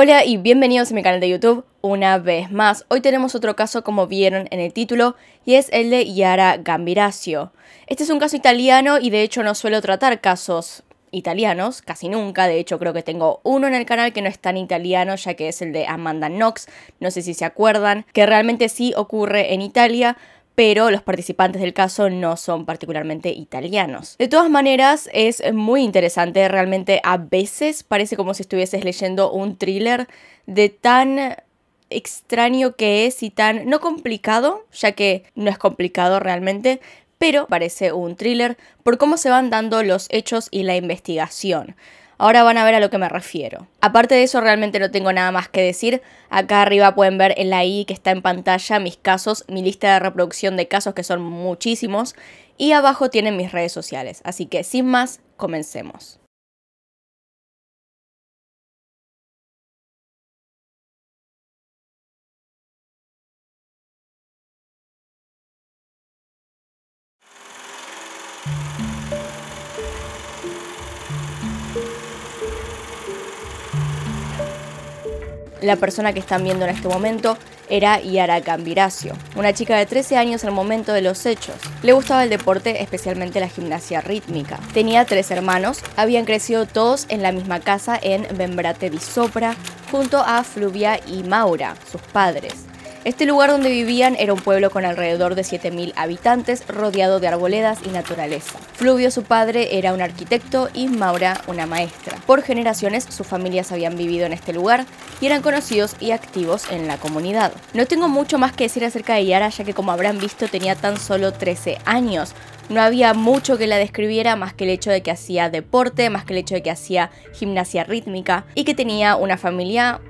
Hola y bienvenidos a mi canal de YouTube una vez más. Hoy tenemos otro caso como vieron en el título y es el de Yara Gambiracio. Este es un caso italiano y de hecho no suelo tratar casos italianos, casi nunca, de hecho creo que tengo uno en el canal que no es tan italiano ya que es el de Amanda Knox, no sé si se acuerdan, que realmente sí ocurre en Italia, pero los participantes del caso no son particularmente italianos. De todas maneras, es muy interesante, realmente a veces parece como si estuvieses leyendo un thriller de tan extraño que es y tan no complicado, ya que no es complicado realmente, pero parece un thriller por cómo se van dando los hechos y la investigación. Ahora van a ver a lo que me refiero. Aparte de eso realmente no tengo nada más que decir. Acá arriba pueden ver en la I que está en pantalla mis casos, mi lista de reproducción de casos que son muchísimos. Y abajo tienen mis redes sociales. Así que sin más, comencemos. La persona que están viendo en este momento era Yara Cambiracio, una chica de 13 años al momento de los hechos. Le gustaba el deporte, especialmente la gimnasia rítmica. Tenía tres hermanos, habían crecido todos en la misma casa en Bembrate di Sopra, junto a Fluvia y Maura, sus padres. Este lugar donde vivían era un pueblo con alrededor de 7.000 habitantes, rodeado de arboledas y naturaleza. Fluvio, su padre, era un arquitecto y Maura, una maestra. Por generaciones, sus familias habían vivido en este lugar y eran conocidos y activos en la comunidad. No tengo mucho más que decir acerca de Yara, ya que como habrán visto tenía tan solo 13 años. No había mucho que la describiera más que el hecho de que hacía deporte, más que el hecho de que hacía gimnasia rítmica y que tenía una familia,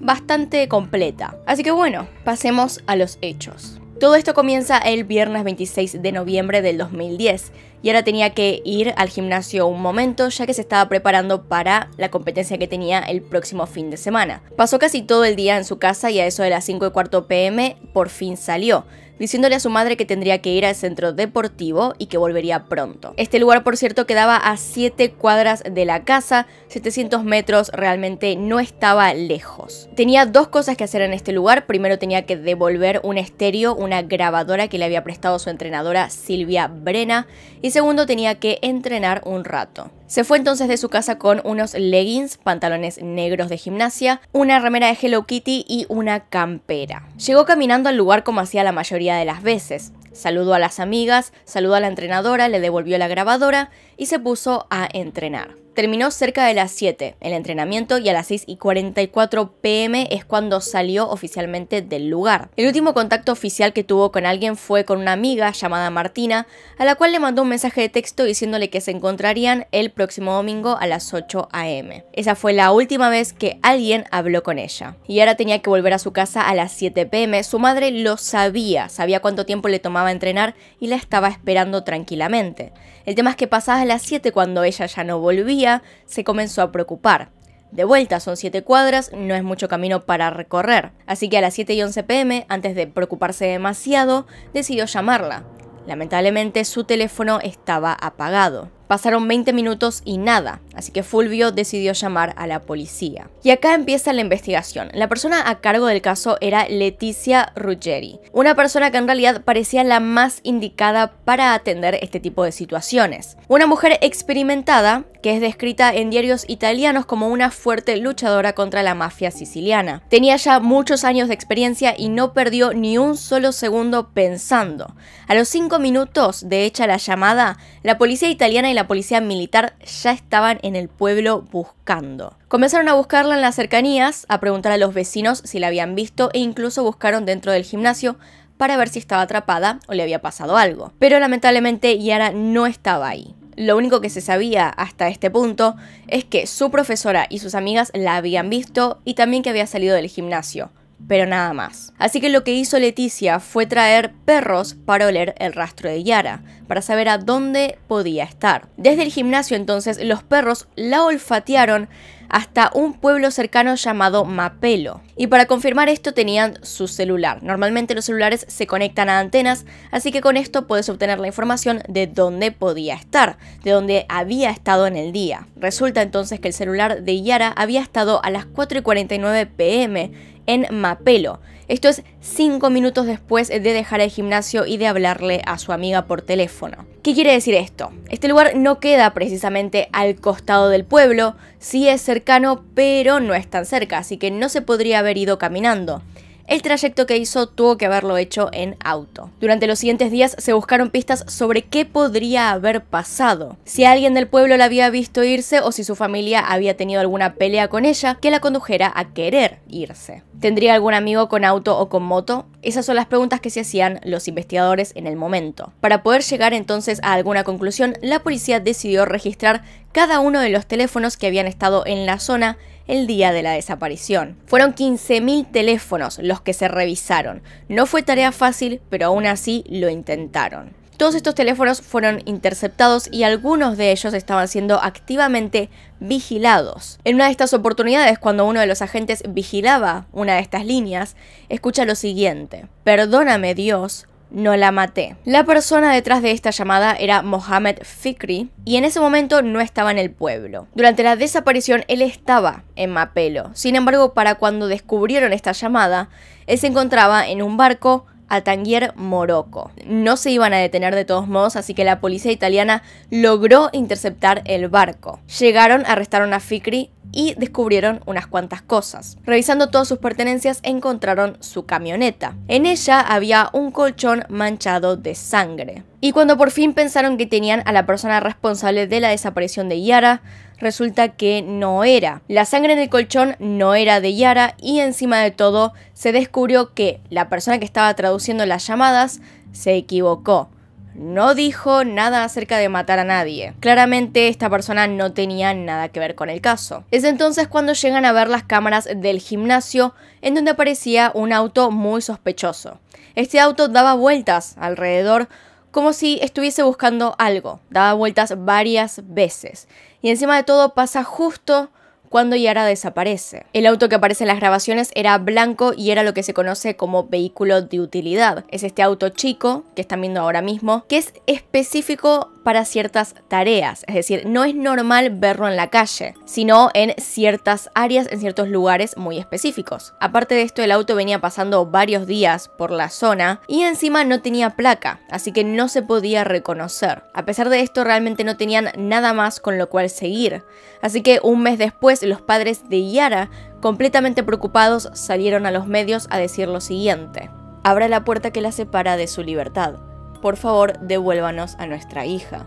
bastante completa. Así que bueno, pasemos a los hechos. Todo esto comienza el viernes 26 de noviembre del 2010 y ahora tenía que ir al gimnasio un momento ya que se estaba preparando para la competencia que tenía el próximo fin de semana. Pasó casi todo el día en su casa y a eso de las 5 y cuarto pm por fin salió diciéndole a su madre que tendría que ir al centro deportivo y que volvería pronto. Este lugar, por cierto, quedaba a 7 cuadras de la casa, 700 metros, realmente no estaba lejos. Tenía dos cosas que hacer en este lugar. Primero tenía que devolver un estéreo, una grabadora que le había prestado su entrenadora Silvia Brena, y segundo tenía que entrenar un rato. Se fue entonces de su casa con unos leggings, pantalones negros de gimnasia, una remera de Hello Kitty y una campera. Llegó caminando al lugar como hacía la mayoría de las veces. Saludó a las amigas, saludó a la entrenadora, le devolvió la grabadora y se puso a entrenar. Terminó cerca de las 7 el entrenamiento y a las 6 y 44 pm es cuando salió oficialmente del lugar. El último contacto oficial que tuvo con alguien fue con una amiga llamada Martina, a la cual le mandó un mensaje de texto diciéndole que se encontrarían el próximo domingo a las 8 am. Esa fue la última vez que alguien habló con ella. Y ahora tenía que volver a su casa a las 7 pm. Su madre lo sabía, sabía cuánto tiempo le tomaba entrenar y la estaba esperando tranquilamente. El tema es que a las 7 cuando ella ya no volvía, se comenzó a preocupar. De vuelta son 7 cuadras, no es mucho camino para recorrer, así que a las 7 y 11 pm, antes de preocuparse demasiado, decidió llamarla. Lamentablemente su teléfono estaba apagado. Pasaron 20 minutos y nada, así que Fulvio decidió llamar a la policía. Y acá empieza la investigación. La persona a cargo del caso era Leticia Ruggeri, una persona que en realidad parecía la más indicada para atender este tipo de situaciones. Una mujer experimentada que es descrita en diarios italianos como una fuerte luchadora contra la mafia siciliana. Tenía ya muchos años de experiencia y no perdió ni un solo segundo pensando. A los cinco minutos de hecha la llamada, la policía italiana y la policía militar ya estaban en el pueblo buscando. Comenzaron a buscarla en las cercanías, a preguntar a los vecinos si la habían visto e incluso buscaron dentro del gimnasio para ver si estaba atrapada o le había pasado algo. Pero lamentablemente Yara no estaba ahí. Lo único que se sabía hasta este punto es que su profesora y sus amigas la habían visto y también que había salido del gimnasio, pero nada más. Así que lo que hizo Leticia fue traer perros para oler el rastro de Yara, para saber a dónde podía estar. Desde el gimnasio entonces los perros la olfatearon hasta un pueblo cercano llamado Mapelo. Y para confirmar esto tenían su celular. Normalmente los celulares se conectan a antenas, así que con esto puedes obtener la información de dónde podía estar, de dónde había estado en el día. Resulta entonces que el celular de Yara había estado a las 4 y 49 pm en Mapelo. Esto es 5 minutos después de dejar el gimnasio y de hablarle a su amiga por teléfono. ¿Qué quiere decir esto? Este lugar no queda precisamente al costado del pueblo, sí es cercano, pero no es tan cerca, así que no se podría haber ido caminando. El trayecto que hizo tuvo que haberlo hecho en auto. Durante los siguientes días se buscaron pistas sobre qué podría haber pasado, si alguien del pueblo la había visto irse o si su familia había tenido alguna pelea con ella que la condujera a querer irse. ¿Tendría algún amigo con auto o con moto? Esas son las preguntas que se hacían los investigadores en el momento. Para poder llegar entonces a alguna conclusión, la policía decidió registrar cada uno de los teléfonos que habían estado en la zona el día de la desaparición. Fueron 15.000 teléfonos los que se revisaron. No fue tarea fácil, pero aún así lo intentaron. Todos estos teléfonos fueron interceptados y algunos de ellos estaban siendo activamente vigilados. En una de estas oportunidades, cuando uno de los agentes vigilaba una de estas líneas, escucha lo siguiente. Perdóname Dios, no la maté. La persona detrás de esta llamada era Mohamed Fikri y en ese momento no estaba en el pueblo. Durante la desaparición él estaba en Mapelo. Sin embargo, para cuando descubrieron esta llamada, él se encontraba en un barco a Tangier, Morocco. No se iban a detener de todos modos, así que la policía italiana logró interceptar el barco. Llegaron, arrestaron a Fikri y descubrieron unas cuantas cosas. Revisando todas sus pertenencias encontraron su camioneta. En ella había un colchón manchado de sangre. Y cuando por fin pensaron que tenían a la persona responsable de la desaparición de Yara, resulta que no era. La sangre en el colchón no era de Yara y encima de todo se descubrió que la persona que estaba traduciendo las llamadas se equivocó no dijo nada acerca de matar a nadie. Claramente esta persona no tenía nada que ver con el caso. Es entonces cuando llegan a ver las cámaras del gimnasio en donde aparecía un auto muy sospechoso. Este auto daba vueltas alrededor como si estuviese buscando algo, daba vueltas varias veces. Y encima de todo pasa justo cuando Yara desaparece. El auto que aparece en las grabaciones era blanco y era lo que se conoce como vehículo de utilidad. Es este auto chico que están viendo ahora mismo, que es específico para ciertas tareas, es decir, no es normal verlo en la calle, sino en ciertas áreas, en ciertos lugares muy específicos. Aparte de esto, el auto venía pasando varios días por la zona y encima no tenía placa, así que no se podía reconocer. A pesar de esto, realmente no tenían nada más con lo cual seguir. Así que un mes después, los padres de Yara, completamente preocupados, salieron a los medios a decir lo siguiente. Abra la puerta que la separa de su libertad por favor devuélvanos a nuestra hija.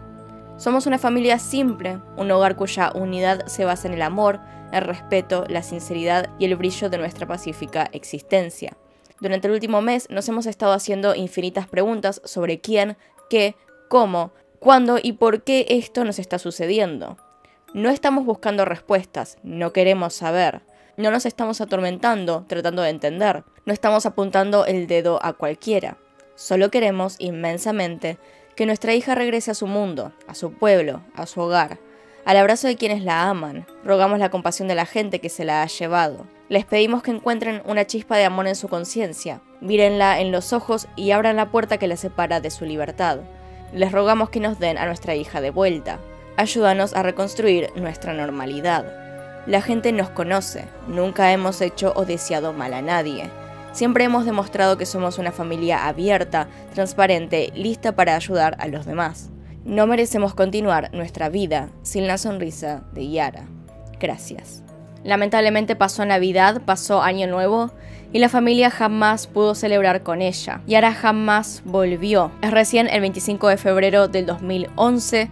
Somos una familia simple, un hogar cuya unidad se basa en el amor, el respeto, la sinceridad y el brillo de nuestra pacífica existencia. Durante el último mes nos hemos estado haciendo infinitas preguntas sobre quién, qué, cómo, cuándo y por qué esto nos está sucediendo. No estamos buscando respuestas, no queremos saber. No nos estamos atormentando tratando de entender, no estamos apuntando el dedo a cualquiera. Solo queremos inmensamente que nuestra hija regrese a su mundo, a su pueblo, a su hogar. Al abrazo de quienes la aman, rogamos la compasión de la gente que se la ha llevado. Les pedimos que encuentren una chispa de amor en su conciencia, mírenla en los ojos y abran la puerta que la separa de su libertad. Les rogamos que nos den a nuestra hija de vuelta. Ayúdanos a reconstruir nuestra normalidad. La gente nos conoce, nunca hemos hecho o deseado mal a nadie. Siempre hemos demostrado que somos una familia abierta, transparente, lista para ayudar a los demás. No merecemos continuar nuestra vida sin la sonrisa de Yara. Gracias. Lamentablemente pasó Navidad, pasó Año Nuevo y la familia jamás pudo celebrar con ella. Yara jamás volvió. Es recién el 25 de febrero del 2011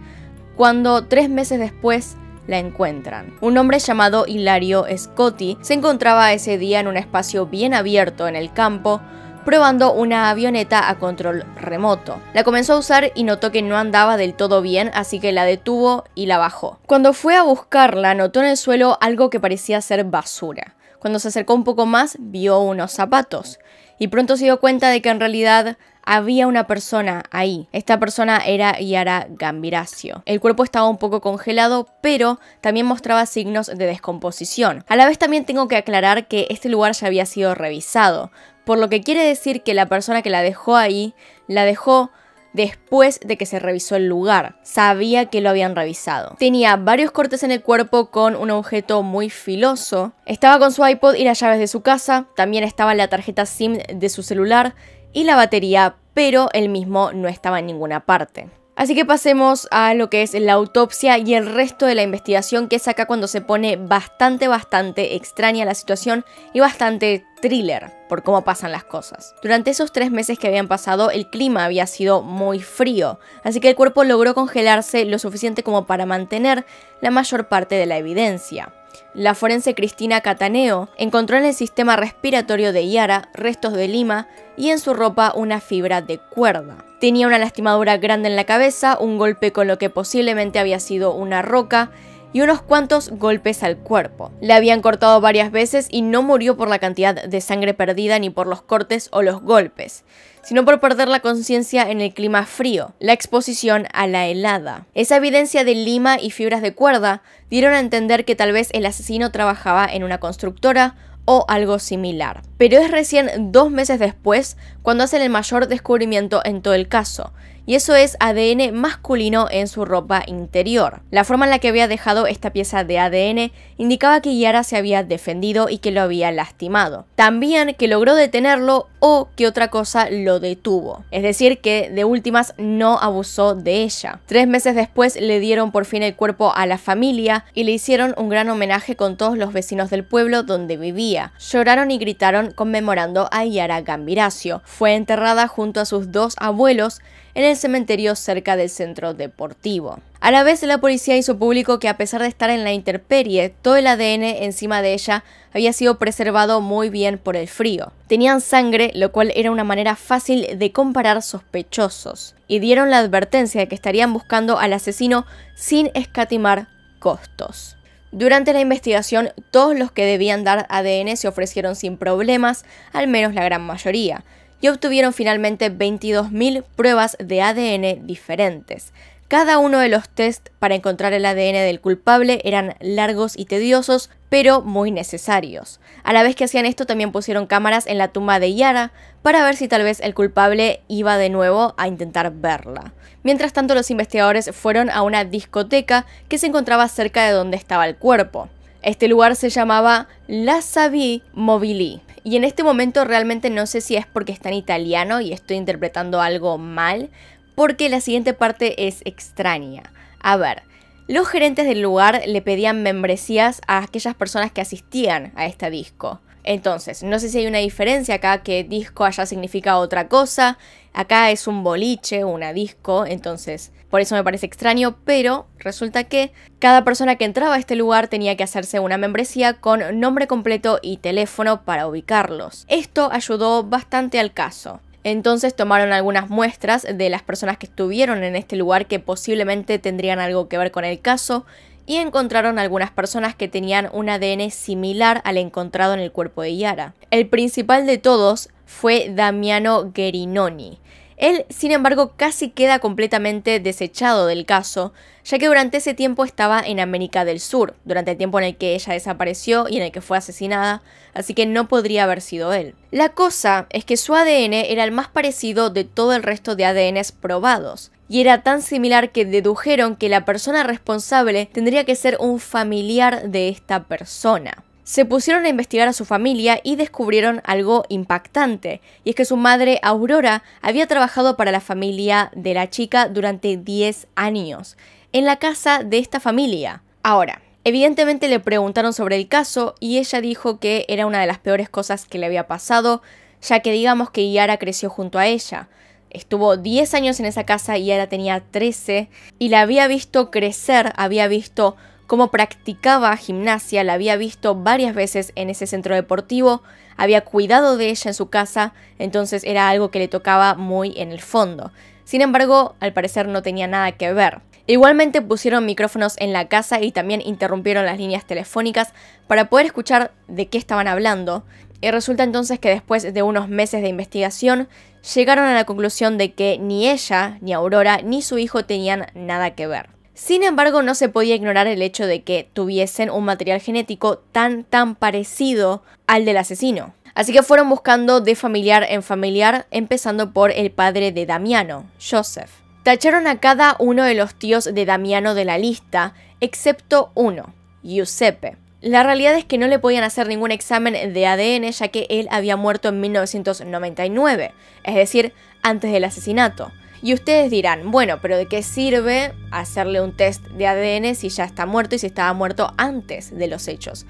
cuando tres meses después la encuentran. Un hombre llamado Hilario Scotti se encontraba ese día en un espacio bien abierto en el campo, probando una avioneta a control remoto. La comenzó a usar y notó que no andaba del todo bien, así que la detuvo y la bajó. Cuando fue a buscarla, notó en el suelo algo que parecía ser basura. Cuando se acercó un poco más, vio unos zapatos y pronto se dio cuenta de que en realidad había una persona ahí. Esta persona era Yara Gambiracio. El cuerpo estaba un poco congelado, pero también mostraba signos de descomposición. A la vez también tengo que aclarar que este lugar ya había sido revisado, por lo que quiere decir que la persona que la dejó ahí la dejó después de que se revisó el lugar. Sabía que lo habían revisado. Tenía varios cortes en el cuerpo con un objeto muy filoso. Estaba con su iPod y las llaves de su casa. También estaba la tarjeta SIM de su celular y la batería, pero el mismo no estaba en ninguna parte. Así que pasemos a lo que es la autopsia y el resto de la investigación, que saca cuando se pone bastante, bastante extraña la situación y bastante thriller por cómo pasan las cosas. Durante esos tres meses que habían pasado, el clima había sido muy frío, así que el cuerpo logró congelarse lo suficiente como para mantener la mayor parte de la evidencia. La forense Cristina Cataneo encontró en el sistema respiratorio de Yara restos de lima y en su ropa una fibra de cuerda. Tenía una lastimadura grande en la cabeza, un golpe con lo que posiblemente había sido una roca y unos cuantos golpes al cuerpo. Le habían cortado varias veces y no murió por la cantidad de sangre perdida ni por los cortes o los golpes sino por perder la conciencia en el clima frío, la exposición a la helada. Esa evidencia de lima y fibras de cuerda dieron a entender que tal vez el asesino trabajaba en una constructora o algo similar. Pero es recién dos meses después cuando hacen el mayor descubrimiento en todo el caso, y eso es ADN masculino en su ropa interior. La forma en la que había dejado esta pieza de ADN indicaba que Yara se había defendido y que lo había lastimado. También que logró detenerlo o que otra cosa lo detuvo. Es decir, que de últimas no abusó de ella. Tres meses después le dieron por fin el cuerpo a la familia y le hicieron un gran homenaje con todos los vecinos del pueblo donde vivía. Lloraron y gritaron conmemorando a Yara Gambiracio. Fue enterrada junto a sus dos abuelos en el cementerio cerca del centro deportivo. A la vez, la policía hizo público que a pesar de estar en la intemperie, todo el ADN encima de ella había sido preservado muy bien por el frío. Tenían sangre, lo cual era una manera fácil de comparar sospechosos, y dieron la advertencia de que estarían buscando al asesino sin escatimar costos. Durante la investigación, todos los que debían dar ADN se ofrecieron sin problemas, al menos la gran mayoría y obtuvieron finalmente 22.000 pruebas de ADN diferentes. Cada uno de los tests para encontrar el ADN del culpable eran largos y tediosos, pero muy necesarios. A la vez que hacían esto también pusieron cámaras en la tumba de Yara para ver si tal vez el culpable iba de nuevo a intentar verla. Mientras tanto los investigadores fueron a una discoteca que se encontraba cerca de donde estaba el cuerpo. Este lugar se llamaba La Savie Mobili y en este momento realmente no sé si es porque está en italiano y estoy interpretando algo mal, porque la siguiente parte es extraña. A ver, los gerentes del lugar le pedían membresías a aquellas personas que asistían a este disco. Entonces, no sé si hay una diferencia acá, que disco allá significa otra cosa, acá es un boliche, una disco, entonces por eso me parece extraño, pero resulta que cada persona que entraba a este lugar tenía que hacerse una membresía con nombre completo y teléfono para ubicarlos. Esto ayudó bastante al caso. Entonces tomaron algunas muestras de las personas que estuvieron en este lugar que posiblemente tendrían algo que ver con el caso y encontraron algunas personas que tenían un ADN similar al encontrado en el cuerpo de Yara. El principal de todos fue Damiano Gerinoni. Él, sin embargo, casi queda completamente desechado del caso, ya que durante ese tiempo estaba en América del Sur, durante el tiempo en el que ella desapareció y en el que fue asesinada, así que no podría haber sido él. La cosa es que su ADN era el más parecido de todo el resto de ADNs probados, y era tan similar que dedujeron que la persona responsable tendría que ser un familiar de esta persona. Se pusieron a investigar a su familia y descubrieron algo impactante, y es que su madre, Aurora, había trabajado para la familia de la chica durante 10 años, en la casa de esta familia. Ahora, evidentemente le preguntaron sobre el caso y ella dijo que era una de las peores cosas que le había pasado, ya que digamos que Yara creció junto a ella, Estuvo 10 años en esa casa y ahora tenía 13 y la había visto crecer, había visto cómo practicaba gimnasia, la había visto varias veces en ese centro deportivo, había cuidado de ella en su casa, entonces era algo que le tocaba muy en el fondo. Sin embargo, al parecer no tenía nada que ver. Igualmente pusieron micrófonos en la casa y también interrumpieron las líneas telefónicas para poder escuchar de qué estaban hablando. Y resulta entonces que después de unos meses de investigación, llegaron a la conclusión de que ni ella, ni Aurora, ni su hijo tenían nada que ver. Sin embargo, no se podía ignorar el hecho de que tuviesen un material genético tan tan parecido al del asesino. Así que fueron buscando de familiar en familiar, empezando por el padre de Damiano, Joseph. Tacharon a cada uno de los tíos de Damiano de la lista, excepto uno, Giuseppe. La realidad es que no le podían hacer ningún examen de ADN ya que él había muerto en 1999, es decir, antes del asesinato. Y ustedes dirán, bueno, pero ¿de qué sirve hacerle un test de ADN si ya está muerto y si estaba muerto antes de los hechos?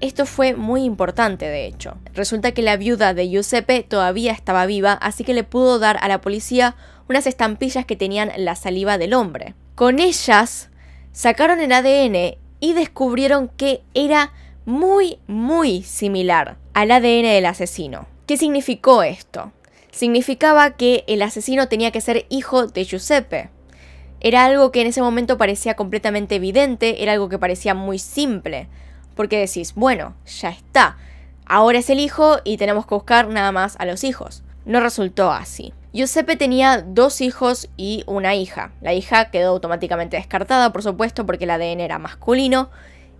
Esto fue muy importante, de hecho. Resulta que la viuda de Giuseppe todavía estaba viva, así que le pudo dar a la policía unas estampillas que tenían la saliva del hombre. Con ellas sacaron el ADN y descubrieron que era muy, muy similar al ADN del asesino. ¿Qué significó esto? Significaba que el asesino tenía que ser hijo de Giuseppe. Era algo que en ese momento parecía completamente evidente, era algo que parecía muy simple, porque decís, bueno, ya está, ahora es el hijo y tenemos que buscar nada más a los hijos. No resultó así. Giuseppe tenía dos hijos y una hija. La hija quedó automáticamente descartada, por supuesto, porque el ADN era masculino,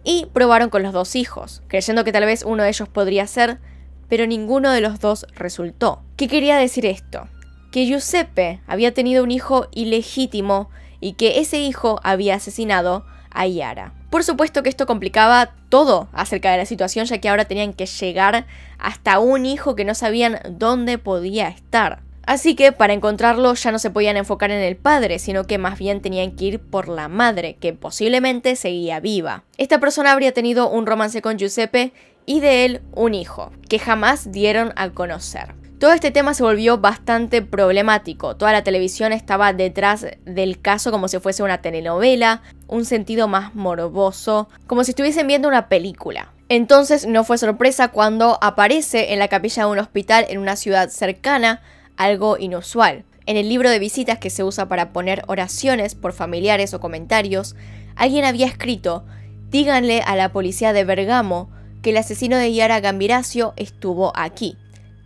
y probaron con los dos hijos, creyendo que tal vez uno de ellos podría ser, pero ninguno de los dos resultó. ¿Qué quería decir esto? Que Giuseppe había tenido un hijo ilegítimo y que ese hijo había asesinado a Yara. Por supuesto que esto complicaba todo acerca de la situación, ya que ahora tenían que llegar hasta un hijo que no sabían dónde podía estar. Así que para encontrarlo ya no se podían enfocar en el padre, sino que más bien tenían que ir por la madre, que posiblemente seguía viva. Esta persona habría tenido un romance con Giuseppe y de él un hijo, que jamás dieron a conocer. Todo este tema se volvió bastante problemático. Toda la televisión estaba detrás del caso como si fuese una telenovela, un sentido más morboso, como si estuviesen viendo una película. Entonces no fue sorpresa cuando aparece en la capilla de un hospital en una ciudad cercana algo inusual. En el libro de visitas que se usa para poner oraciones por familiares o comentarios, alguien había escrito, díganle a la policía de Bergamo que el asesino de Yara Gambiracio estuvo aquí.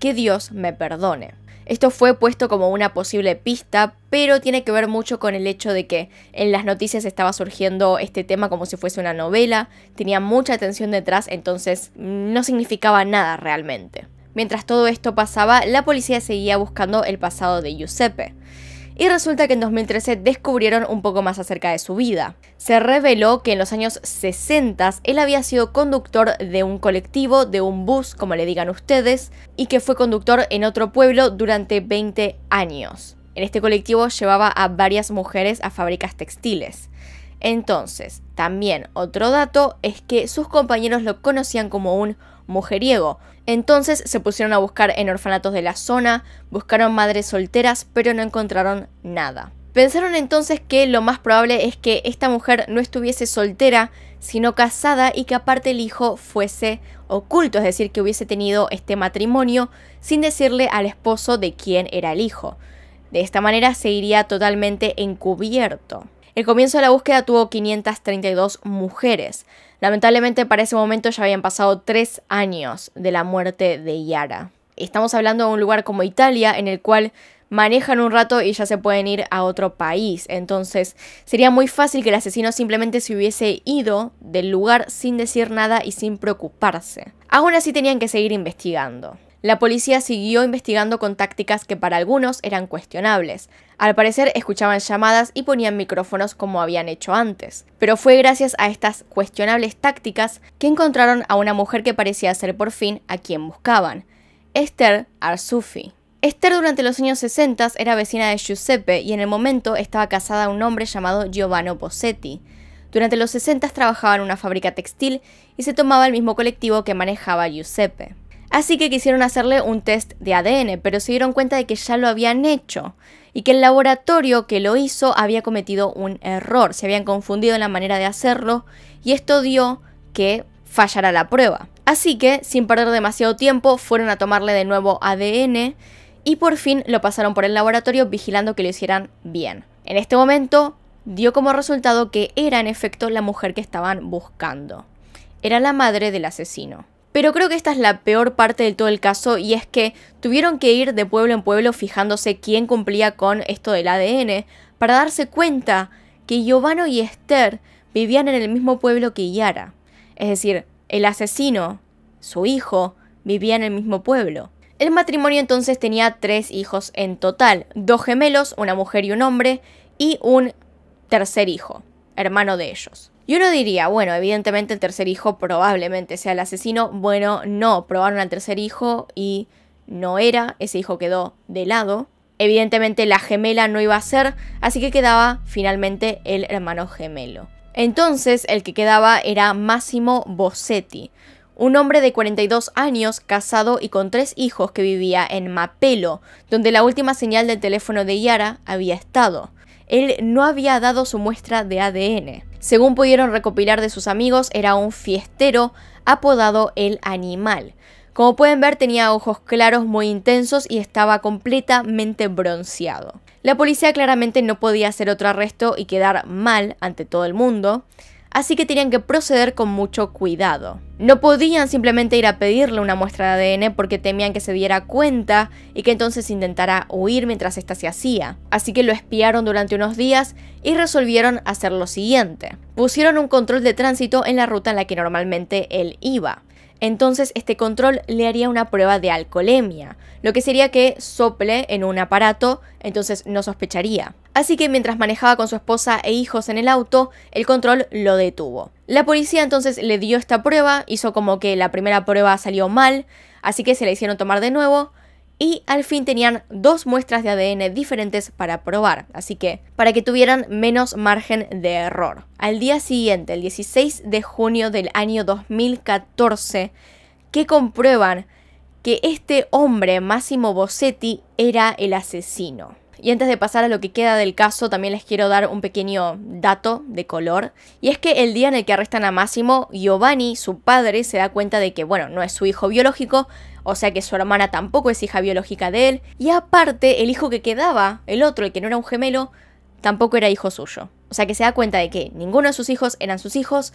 Que Dios me perdone. Esto fue puesto como una posible pista, pero tiene que ver mucho con el hecho de que en las noticias estaba surgiendo este tema como si fuese una novela, tenía mucha atención detrás, entonces no significaba nada realmente. Mientras todo esto pasaba, la policía seguía buscando el pasado de Giuseppe. Y resulta que en 2013 descubrieron un poco más acerca de su vida. Se reveló que en los años 60 él había sido conductor de un colectivo, de un bus, como le digan ustedes, y que fue conductor en otro pueblo durante 20 años. En este colectivo llevaba a varias mujeres a fábricas textiles. Entonces, también otro dato es que sus compañeros lo conocían como un mujeriego. Entonces se pusieron a buscar en orfanatos de la zona, buscaron madres solteras, pero no encontraron nada. Pensaron entonces que lo más probable es que esta mujer no estuviese soltera, sino casada y que aparte el hijo fuese oculto, es decir, que hubiese tenido este matrimonio sin decirle al esposo de quién era el hijo. De esta manera se iría totalmente encubierto. El comienzo de la búsqueda tuvo 532 mujeres. Lamentablemente para ese momento ya habían pasado tres años de la muerte de Yara. Estamos hablando de un lugar como Italia en el cual manejan un rato y ya se pueden ir a otro país. Entonces sería muy fácil que el asesino simplemente se hubiese ido del lugar sin decir nada y sin preocuparse. Aún así tenían que seguir investigando. La policía siguió investigando con tácticas que para algunos eran cuestionables. Al parecer escuchaban llamadas y ponían micrófonos como habían hecho antes. Pero fue gracias a estas cuestionables tácticas que encontraron a una mujer que parecía ser por fin a quien buscaban, Esther Arsufi. Esther durante los años 60 era vecina de Giuseppe y en el momento estaba casada a un hombre llamado Giovanni Bossetti. Durante los 60 trabajaba en una fábrica textil y se tomaba el mismo colectivo que manejaba Giuseppe. Así que quisieron hacerle un test de ADN, pero se dieron cuenta de que ya lo habían hecho y que el laboratorio que lo hizo había cometido un error, se habían confundido en la manera de hacerlo y esto dio que fallara la prueba. Así que, sin perder demasiado tiempo, fueron a tomarle de nuevo ADN y por fin lo pasaron por el laboratorio vigilando que lo hicieran bien. En este momento dio como resultado que era en efecto la mujer que estaban buscando. Era la madre del asesino. Pero creo que esta es la peor parte de todo el caso y es que tuvieron que ir de pueblo en pueblo fijándose quién cumplía con esto del ADN para darse cuenta que Giovanni y Esther vivían en el mismo pueblo que Yara. Es decir, el asesino, su hijo, vivía en el mismo pueblo. El matrimonio entonces tenía tres hijos en total, dos gemelos, una mujer y un hombre, y un tercer hijo, hermano de ellos. Y uno diría, bueno, evidentemente el tercer hijo probablemente sea el asesino. Bueno, no, probaron al tercer hijo y no era, ese hijo quedó de lado. Evidentemente la gemela no iba a ser, así que quedaba finalmente el hermano gemelo. Entonces el que quedaba era Máximo Bossetti, un hombre de 42 años, casado y con tres hijos que vivía en Mapelo, donde la última señal del teléfono de Yara había estado. Él no había dado su muestra de ADN. Según pudieron recopilar de sus amigos, era un fiestero apodado el animal. Como pueden ver tenía ojos claros muy intensos y estaba completamente bronceado. La policía claramente no podía hacer otro arresto y quedar mal ante todo el mundo, así que tenían que proceder con mucho cuidado. No podían simplemente ir a pedirle una muestra de ADN porque temían que se diera cuenta y que entonces intentara huir mientras ésta se hacía. Así que lo espiaron durante unos días y resolvieron hacer lo siguiente. Pusieron un control de tránsito en la ruta en la que normalmente él iba. Entonces este control le haría una prueba de alcoholemia, lo que sería que sople en un aparato, entonces no sospecharía. Así que mientras manejaba con su esposa e hijos en el auto, el control lo detuvo. La policía entonces le dio esta prueba, hizo como que la primera prueba salió mal, así que se la hicieron tomar de nuevo, y al fin tenían dos muestras de ADN diferentes para probar, así que para que tuvieran menos margen de error. Al día siguiente, el 16 de junio del año 2014, que comprueban que este hombre, Massimo Bossetti, era el asesino. Y antes de pasar a lo que queda del caso, también les quiero dar un pequeño dato de color. Y es que el día en el que arrestan a Máximo, Giovanni, su padre, se da cuenta de que, bueno, no es su hijo biológico, o sea que su hermana tampoco es hija biológica de él. Y aparte, el hijo que quedaba, el otro, el que no era un gemelo, tampoco era hijo suyo. O sea que se da cuenta de que ninguno de sus hijos eran sus hijos,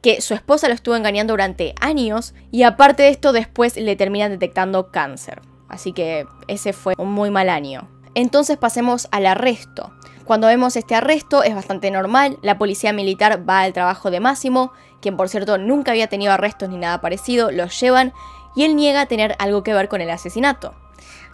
que su esposa lo estuvo engañando durante años y aparte de esto después le terminan detectando cáncer. Así que ese fue un muy mal año. Entonces pasemos al arresto. Cuando vemos este arresto es bastante normal, la policía militar va al trabajo de Máximo, quien por cierto nunca había tenido arrestos ni nada parecido, los llevan y él niega tener algo que ver con el asesinato.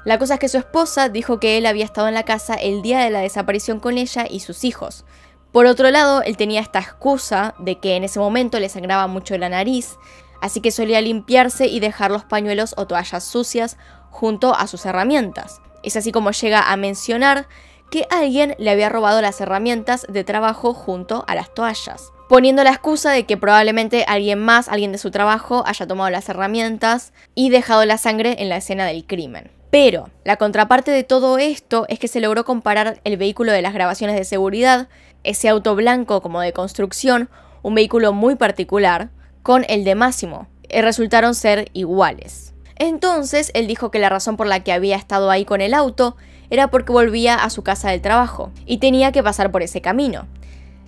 La cosa es que su esposa dijo que él había estado en la casa el día de la desaparición con ella y sus hijos. Por otro lado, él tenía esta excusa de que en ese momento le sangraba mucho la nariz, así que solía limpiarse y dejar los pañuelos o toallas sucias junto a sus herramientas. Es así como llega a mencionar que alguien le había robado las herramientas de trabajo junto a las toallas, poniendo la excusa de que probablemente alguien más, alguien de su trabajo, haya tomado las herramientas y dejado la sangre en la escena del crimen. Pero la contraparte de todo esto es que se logró comparar el vehículo de las grabaciones de seguridad, ese auto blanco como de construcción, un vehículo muy particular, con el de Máximo, y resultaron ser iguales. Entonces, él dijo que la razón por la que había estado ahí con el auto era porque volvía a su casa del trabajo y tenía que pasar por ese camino.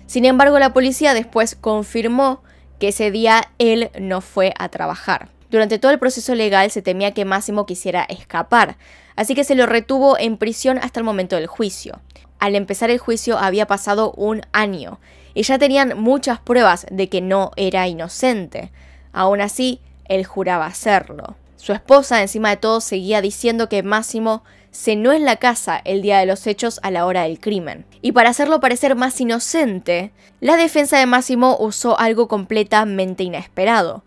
Sin embargo, la policía después confirmó que ese día él no fue a trabajar. Durante todo el proceso legal se temía que Máximo quisiera escapar, así que se lo retuvo en prisión hasta el momento del juicio. Al empezar el juicio había pasado un año y ya tenían muchas pruebas de que no era inocente. Aún así, él juraba hacerlo. Su esposa, encima de todo, seguía diciendo que Máximo cenó en la casa el día de los hechos a la hora del crimen. Y para hacerlo parecer más inocente, la defensa de Máximo usó algo completamente inesperado.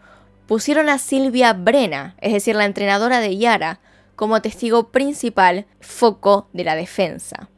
Pusieron a Silvia Brena, es decir, la entrenadora de Yara, como testigo principal, foco de la defensa.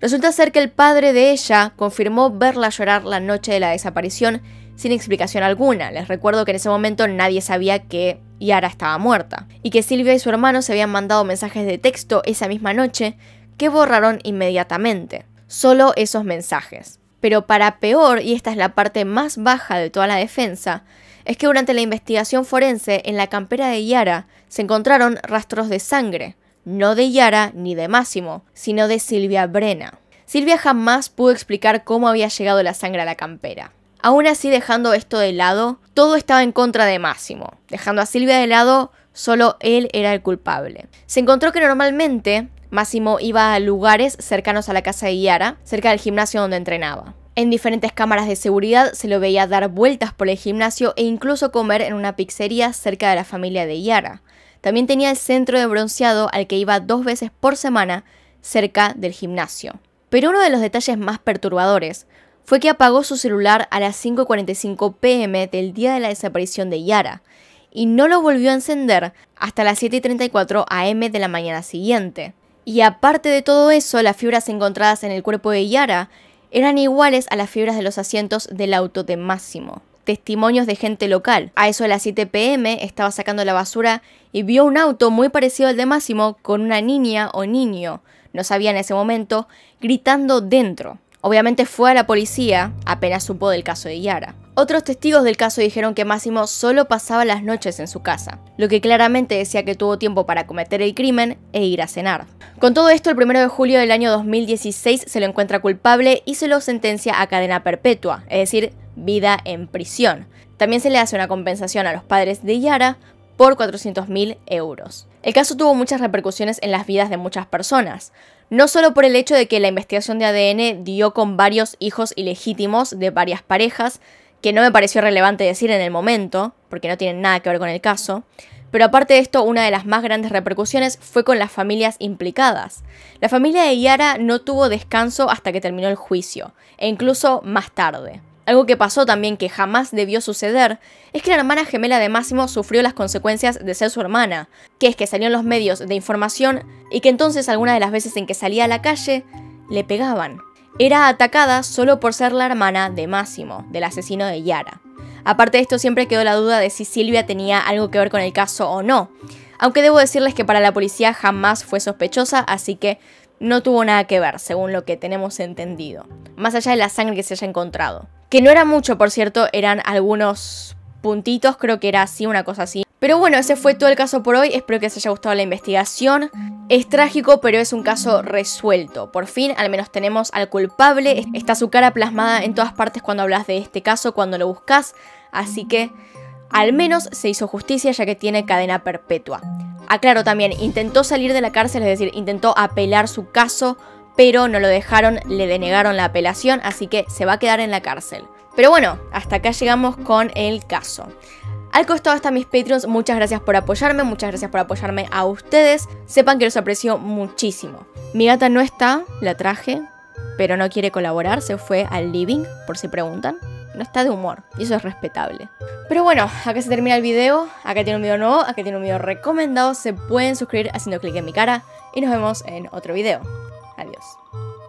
Resulta ser que el padre de ella confirmó verla llorar la noche de la desaparición sin explicación alguna. Les recuerdo que en ese momento nadie sabía que Yara estaba muerta y que Silvia y su hermano se habían mandado mensajes de texto esa misma noche que borraron inmediatamente. Solo esos mensajes. Pero para peor, y esta es la parte más baja de toda la defensa, es que durante la investigación forense en la campera de Yara se encontraron rastros de sangre, no de Yara ni de Máximo, sino de Silvia Brena. Silvia jamás pudo explicar cómo había llegado la sangre a la campera. Aún así, dejando esto de lado, todo estaba en contra de Máximo. Dejando a Silvia de lado, solo él era el culpable. Se encontró que normalmente Máximo iba a lugares cercanos a la casa de Yara, cerca del gimnasio donde entrenaba. En diferentes cámaras de seguridad se lo veía dar vueltas por el gimnasio e incluso comer en una pizzería cerca de la familia de Yara. También tenía el centro de bronceado al que iba dos veces por semana cerca del gimnasio. Pero uno de los detalles más perturbadores fue que apagó su celular a las 5.45 pm del día de la desaparición de Yara y no lo volvió a encender hasta las 7.34 am de la mañana siguiente. Y aparte de todo eso, las fibras encontradas en el cuerpo de Yara eran iguales a las fibras de los asientos del auto de Máximo. Testimonios de gente local. A eso de las 7 pm estaba sacando la basura y vio un auto muy parecido al de Máximo con una niña o niño, no sabía en ese momento, gritando dentro. Obviamente fue a la policía apenas supo del caso de Yara. Otros testigos del caso dijeron que Máximo solo pasaba las noches en su casa, lo que claramente decía que tuvo tiempo para cometer el crimen e ir a cenar. Con todo esto, el 1 de julio del año 2016 se lo encuentra culpable y se lo sentencia a cadena perpetua, es decir, vida en prisión. También se le hace una compensación a los padres de Yara por 400.000 euros. El caso tuvo muchas repercusiones en las vidas de muchas personas. No solo por el hecho de que la investigación de ADN dio con varios hijos ilegítimos de varias parejas, que no me pareció relevante decir en el momento, porque no tienen nada que ver con el caso, pero aparte de esto, una de las más grandes repercusiones fue con las familias implicadas. La familia de Yara no tuvo descanso hasta que terminó el juicio, e incluso más tarde. Algo que pasó también que jamás debió suceder es que la hermana gemela de Máximo sufrió las consecuencias de ser su hermana, que es que salió en los medios de información y que entonces algunas de las veces en que salía a la calle le pegaban. Era atacada solo por ser la hermana de Máximo, del asesino de Yara. Aparte de esto siempre quedó la duda de si Silvia tenía algo que ver con el caso o no, aunque debo decirles que para la policía jamás fue sospechosa, así que no tuvo nada que ver, según lo que tenemos entendido, más allá de la sangre que se haya encontrado. Que no era mucho, por cierto, eran algunos puntitos, creo que era así, una cosa así. Pero bueno, ese fue todo el caso por hoy, espero que os haya gustado la investigación. Es trágico, pero es un caso resuelto. Por fin, al menos tenemos al culpable, está su cara plasmada en todas partes cuando hablas de este caso, cuando lo buscas, así que al menos se hizo justicia ya que tiene cadena perpetua. Aclaro también, intentó salir de la cárcel, es decir, intentó apelar su caso, pero no lo dejaron, le denegaron la apelación, así que se va a quedar en la cárcel. Pero bueno, hasta acá llegamos con el caso. Al costado hasta mis Patreons, muchas gracias por apoyarme, muchas gracias por apoyarme a ustedes. Sepan que los aprecio muchísimo. Mi gata no está, la traje, pero no quiere colaborar, se fue al living, por si preguntan no está de humor. Y eso es respetable. Pero bueno, acá se termina el video. Acá tiene un video nuevo, acá tiene un video recomendado. Se pueden suscribir haciendo clic en mi cara. Y nos vemos en otro video. Adiós.